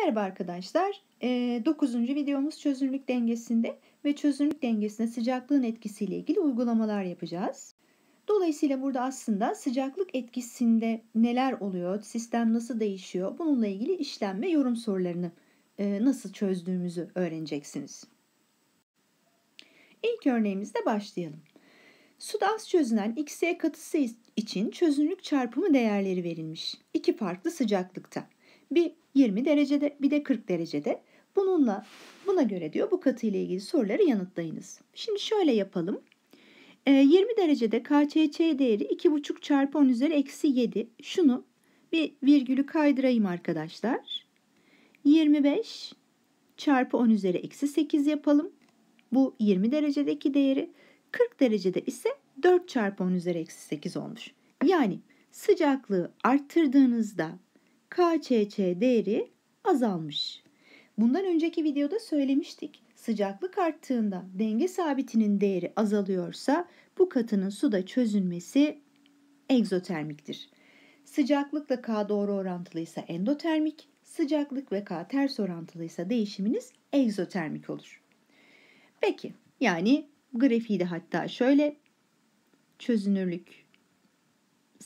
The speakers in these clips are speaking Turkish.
Merhaba arkadaşlar. 9. Ee, videomuz çözünürlük dengesinde ve çözünürlük dengesinde sıcaklığın etkisiyle ilgili uygulamalar yapacağız. Dolayısıyla burada aslında sıcaklık etkisinde neler oluyor, sistem nasıl değişiyor, bununla ilgili işlem ve yorum sorularını e, nasıl çözdüğümüzü öğreneceksiniz. İlk örneğimizde başlayalım. Suda az çözünen X'ye katısı için çözünürlük çarpımı değerleri verilmiş. İki farklı sıcaklıkta. Bir 20 derecede bir de 40 derecede. Bununla buna göre diyor bu katıyla ilgili soruları yanıtlayınız. Şimdi şöyle yapalım. 20 ee, derecede kcc değeri 2,5 çarpı 10 üzeri eksi 7. Şunu bir virgülü kaydırayım arkadaşlar. 25 çarpı 10 üzeri eksi 8 yapalım. Bu 20 derecedeki değeri. 40 derecede ise 4 çarpı 10 üzeri eksi 8 olmuş. Yani sıcaklığı arttırdığınızda KÇÇ değeri azalmış. Bundan önceki videoda söylemiştik. Sıcaklık arttığında denge sabitinin değeri azalıyorsa bu katının suda çözünmesi egzotermiktir. Sıcaklıkla K doğru orantılıysa endotermik, sıcaklık ve K ters orantılıysa değişiminiz egzotermik olur. Peki yani grafiği de hatta şöyle çözünürlük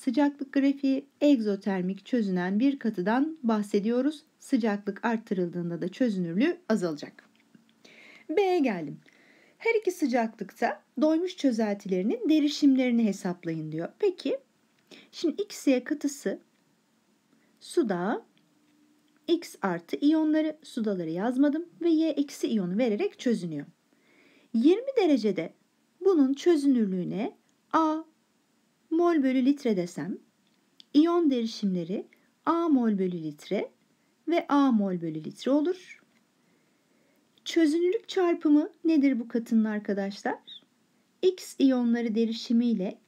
sıcaklık grafiği egzotermik çözünen bir katıdan bahsediyoruz. Sıcaklık arttırıldığında da çözünürlüğü azalacak. B'ye geldim. Her iki sıcaklıkta doymuş çözeltilerinin derişimlerini hesaplayın diyor. Peki şimdi X'ye katısı suda X artı iyonları sudaları yazmadım ve Y eksi iyonu vererek çözünüyor. 20 derecede bunun çözünürlüğüne A mol bölü litre desem iyon derişimleri A mol bölü litre ve A mol bölü litre olur. Çözünürlük çarpımı nedir bu katının arkadaşlar? X iyonları derişimi ile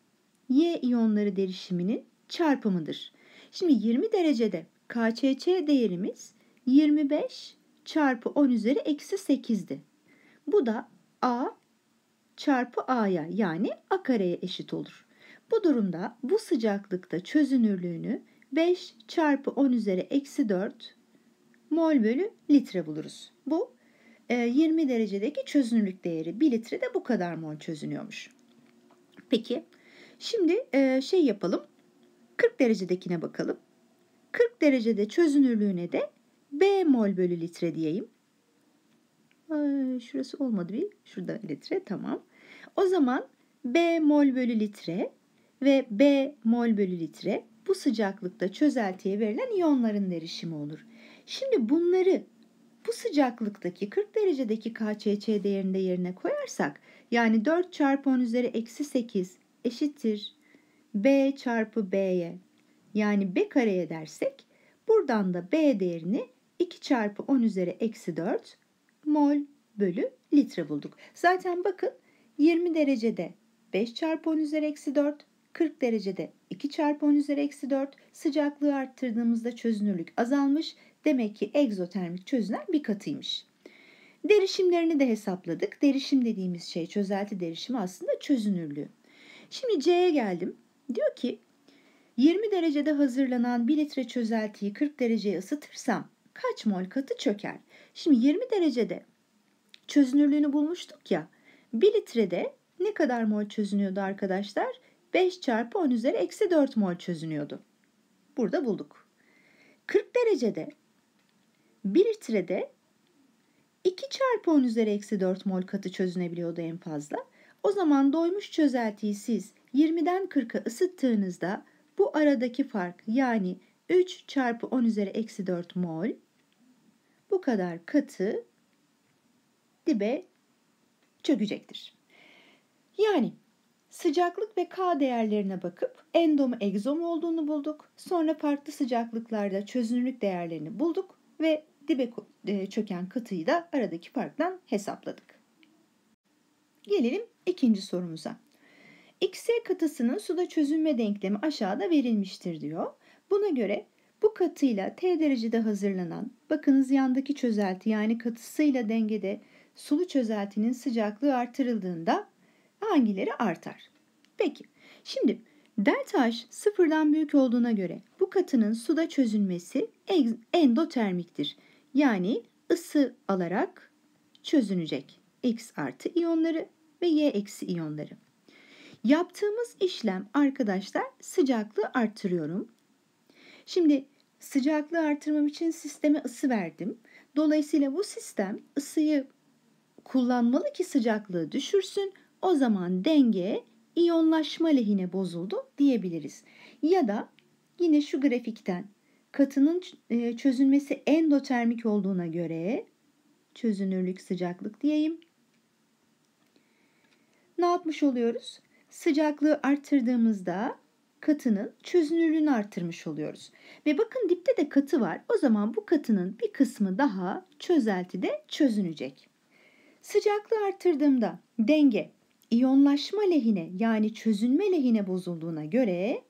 Y iyonları derişiminin çarpımıdır. Şimdi 20 derecede KÇÇ değerimiz 25 çarpı 10 üzeri eksi 8'di. Bu da A çarpı A'ya yani A kareye eşit olur. Bu durumda bu sıcaklıkta çözünürlüğünü 5 çarpı 10 üzeri eksi 4 mol bölü litre buluruz. Bu 20 e, derecedeki çözünürlük değeri. 1 litre de bu kadar mol çözünüyormuş. Peki şimdi e, şey yapalım. 40 derecedekine bakalım. 40 derecede çözünürlüğüne de B mol bölü litre diyeyim. şurası olmadı bir. Şurada litre tamam. O zaman B mol bölü litre ve B mol bölü litre bu sıcaklıkta çözeltiye verilen iyonların derişimi olur. Şimdi bunları bu sıcaklıktaki 40 derecedeki KÇÇ değerinde yerine koyarsak yani 4 çarpı 10 üzeri eksi 8 eşittir B çarpı B'ye yani B kareye dersek buradan da B değerini 2 çarpı 10 üzeri eksi 4 mol bölü litre bulduk. Zaten bakın 20 derecede 5 çarpı 10 üzeri eksi 4 40 derecede 2 çarpı 10 üzeri eksi 4 sıcaklığı arttırdığımızda çözünürlük azalmış. Demek ki egzotermik çözünen bir katıymış. Derişimlerini de hesapladık. Derişim dediğimiz şey çözelti derişimi aslında çözünürlüğü. Şimdi C'ye geldim. Diyor ki 20 derecede hazırlanan 1 litre çözeltiyi 40 dereceye ısıtırsam kaç mol katı çöker? Şimdi 20 derecede çözünürlüğünü bulmuştuk ya. 1 litrede ne kadar mol çözünüyordu arkadaşlar? 5 çarpı 10 üzeri eksi 4 mol çözünüyordu. Burada bulduk. 40 derecede 1 litrede 2 çarpı 10 üzeri eksi 4 mol katı çözünebiliyordu en fazla. O zaman doymuş çözeltiyi siz 20'den 40'a ısıttığınızda bu aradaki fark yani 3 çarpı 10 üzeri eksi 4 mol bu kadar katı dibe çökecektir. Yani Sıcaklık ve K değerlerine bakıp endom egzom olduğunu bulduk. Sonra farklı sıcaklıklarda çözünürlük değerlerini bulduk ve dibe e, çöken katıyı da aradaki farktan hesapladık. Gelelim ikinci sorumuza. XY katısının suda çözünme denklemi aşağıda verilmiştir diyor. Buna göre bu katıyla T derecede hazırlanan, bakınız yandaki çözelti yani katısıyla dengede sulu çözeltinin sıcaklığı artırıldığında hangileri artar? Peki şimdi delta H sıfırdan büyük olduğuna göre bu katının suda çözünmesi endotermiktir. Yani ısı alarak çözünecek X artı iyonları ve Y eksi iyonları. Yaptığımız işlem arkadaşlar sıcaklığı arttırıyorum. Şimdi sıcaklığı artırmam için sisteme ısı verdim. Dolayısıyla bu sistem ısıyı kullanmalı ki sıcaklığı düşürsün o zaman denge iyonlaşma lehine bozuldu diyebiliriz. Ya da yine şu grafikten katının e, çözünmesi endotermik olduğuna göre çözünürlük sıcaklık diyeyim. Ne yapmış oluyoruz? Sıcaklığı arttırdığımızda katının çözünürlüğünü arttırmış oluyoruz. Ve bakın dipte de katı var. O zaman bu katının bir kısmı daha çözeltide çözünecek. Sıcaklığı arttırdığımda denge iyonlaşma lehine yani çözünme lehine bozulduğuna göre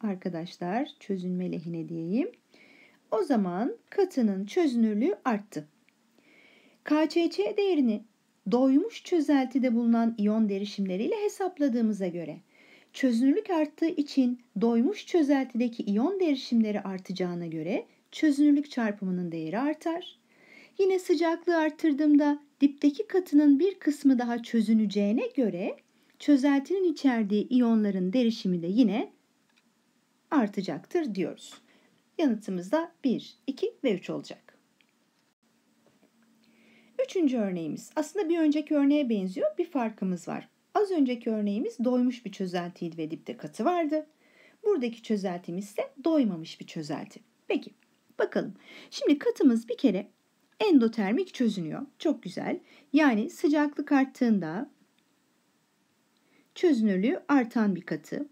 arkadaşlar çözünme lehine diyeyim. O zaman katının çözünürlüğü arttı. KÇÇ değerini doymuş çözeltide bulunan iyon derişimleriyle hesapladığımıza göre çözünürlük arttığı için doymuş çözeltideki iyon derişimleri artacağına göre çözünürlük çarpımının değeri artar. Yine sıcaklığı artırdığımda dipteki katının bir kısmı daha çözüneceğine göre çözeltinin içerdiği iyonların derişimi de yine artacaktır diyoruz. Yanıtımız da 1, 2 ve 3 olacak. Üçüncü örneğimiz aslında bir önceki örneğe benziyor bir farkımız var. Az önceki örneğimiz doymuş bir çözeltiydi ve dipte katı vardı. Buradaki çözeltimiz ise doymamış bir çözelti. Peki bakalım. Şimdi katımız bir kere endotermik çözünüyor. Çok güzel. Yani sıcaklık arttığında çözünürlüğü artan bir katı.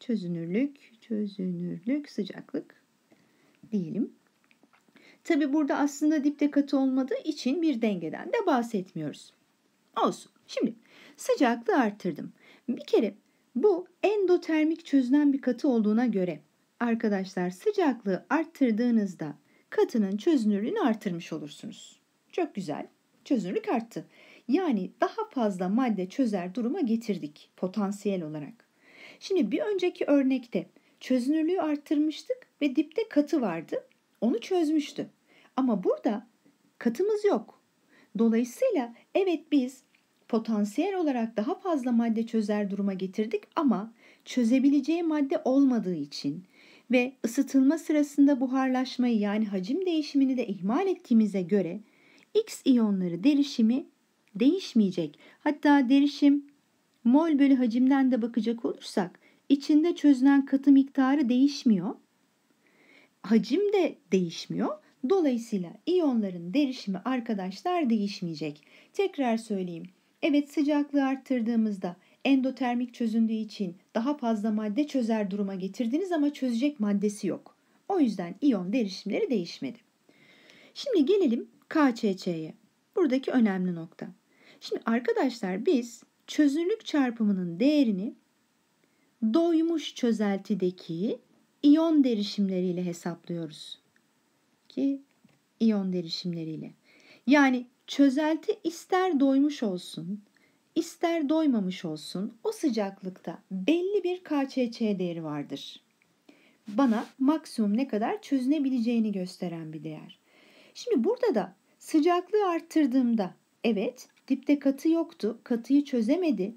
Çözünürlük, çözünürlük, sıcaklık diyelim. Tabi burada aslında dipte katı olmadığı için bir dengeden de bahsetmiyoruz. Olsun. Şimdi sıcaklığı arttırdım. Bir kere bu endotermik çözünen bir katı olduğuna göre arkadaşlar sıcaklığı arttırdığınızda katının çözünürlüğünü artırmış olursunuz. Çok güzel. Çözünürlük arttı. Yani daha fazla madde çözer duruma getirdik potansiyel olarak. Şimdi bir önceki örnekte çözünürlüğü arttırmıştık ve dipte katı vardı. Onu çözmüştü. Ama burada katımız yok. Dolayısıyla evet biz potansiyel olarak daha fazla madde çözer duruma getirdik ama çözebileceği madde olmadığı için ve ısıtılma sırasında buharlaşmayı yani hacim değişimini de ihmal ettiğimize göre X iyonları derişimi değişmeyecek. Hatta derişim mol bölü hacimden de bakacak olursak içinde çözünen katı miktarı değişmiyor. Hacim de değişmiyor. Dolayısıyla iyonların derişimi arkadaşlar değişmeyecek. Tekrar söyleyeyim. Evet sıcaklığı arttırdığımızda endotermik çözündüğü için daha fazla madde çözer duruma getirdiniz ama çözecek maddesi yok. O yüzden iyon derişimleri değişmedi. Şimdi gelelim KÇÇ'ye. Buradaki önemli nokta. Şimdi arkadaşlar biz çözünürlük çarpımının değerini doymuş çözeltideki iyon derişimleriyle hesaplıyoruz. Ki iyon derişimleriyle. Yani çözelti ister doymuş olsun, ister doymamış olsun o sıcaklıkta belli bir KÇÇ değeri vardır. Bana maksimum ne kadar çözünebileceğini gösteren bir değer. Şimdi burada da sıcaklığı arttırdığımda evet dipte katı yoktu, katıyı çözemedi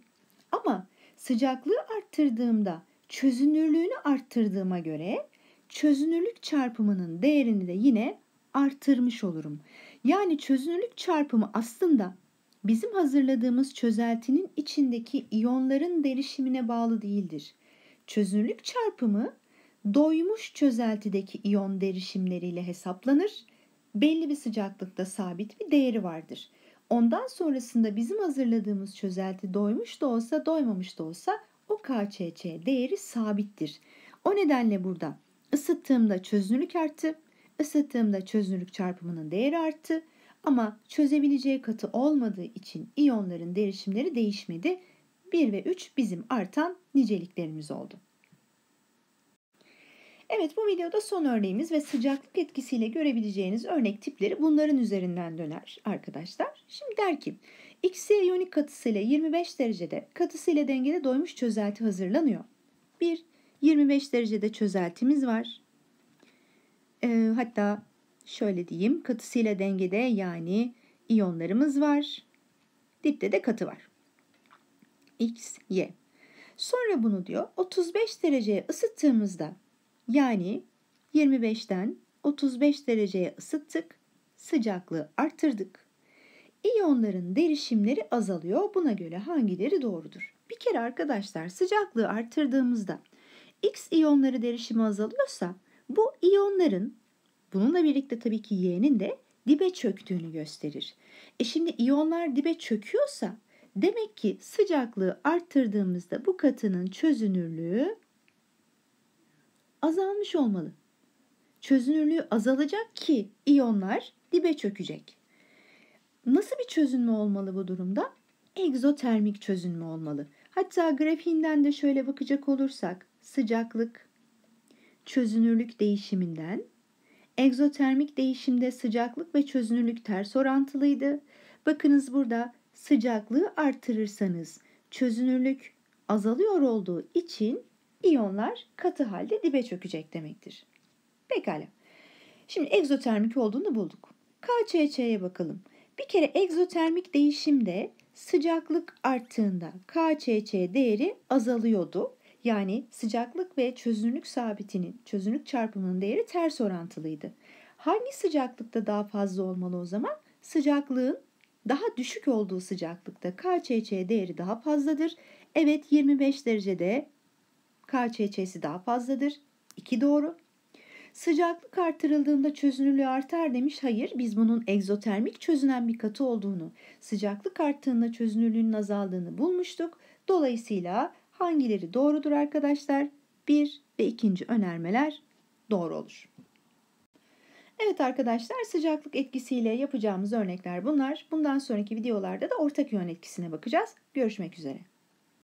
ama sıcaklığı arttırdığımda çözünürlüğünü arttırdığıma göre çözünürlük çarpımının değerini de yine arttırmış olurum. Yani çözünürlük çarpımı aslında bizim hazırladığımız çözeltinin içindeki iyonların derişimine bağlı değildir. Çözünürlük çarpımı doymuş çözeltideki iyon derişimleriyle hesaplanır. Belli bir sıcaklıkta sabit bir değeri vardır. Ondan sonrasında bizim hazırladığımız çözelti doymuş da olsa doymamış da olsa o KÇÇ değeri sabittir. O nedenle burada ısıttığımda çözünürlük arttı, ısıttığımda çözünürlük çarpımının değeri arttı. Ama çözebileceği katı olmadığı için iyonların derişimleri değişmedi. 1 ve 3 bizim artan niceliklerimiz oldu. Evet bu videoda son örneğimiz ve sıcaklık etkisiyle görebileceğiniz örnek tipleri bunların üzerinden döner arkadaşlar. Şimdi der ki XC iyonik ile 25 derecede katısı ile dengede doymuş çözelti hazırlanıyor. 1. 25 derecede çözeltimiz var. E, hatta şöyle diyeyim katısıyla dengede yani iyonlarımız var. Dipte de katı var. X, Y. Sonra bunu diyor 35 dereceye ısıttığımızda yani 25'ten 35 dereceye ısıttık, sıcaklığı arttırdık İyonların derişimleri azalıyor. Buna göre hangileri doğrudur? Bir kere arkadaşlar sıcaklığı arttırdığımızda X iyonları derişimi azalıyorsa bu iyonların Bununla birlikte tabii ki Y'nin de dibe çöktüğünü gösterir. E şimdi iyonlar dibe çöküyorsa demek ki sıcaklığı arttırdığımızda bu katının çözünürlüğü azalmış olmalı. Çözünürlüğü azalacak ki iyonlar dibe çökecek. Nasıl bir çözünme olmalı bu durumda? Egzotermik çözünme olmalı. Hatta grafiğinden de şöyle bakacak olursak sıcaklık çözünürlük değişiminden Egzotermik değişimde sıcaklık ve çözünürlük ters orantılıydı. Bakınız burada sıcaklığı artırırsanız çözünürlük azalıyor olduğu için iyonlar katı halde dibe çökecek demektir. Pekala. Şimdi egzotermik olduğunu bulduk. KÇÇ'ye bakalım. Bir kere egzotermik değişimde sıcaklık arttığında KcC değeri azalıyordu yani sıcaklık ve çözünürlük sabitinin, çözünürlük çarpımının değeri ters orantılıydı. Hangi sıcaklıkta daha fazla olmalı o zaman? Sıcaklığın daha düşük olduğu sıcaklıkta KÇC değeri daha fazladır. Evet 25 derecede KÇC'si daha fazladır. 2 doğru. Sıcaklık artırıldığında çözünürlüğü artar demiş. Hayır biz bunun egzotermik çözünen bir katı olduğunu, sıcaklık arttığında çözünürlüğünün azaldığını bulmuştuk. Dolayısıyla Hangileri doğrudur arkadaşlar? 1 ve 2. önermeler doğru olur. Evet arkadaşlar sıcaklık etkisiyle yapacağımız örnekler bunlar. Bundan sonraki videolarda da ortak yön etkisine bakacağız. Görüşmek üzere.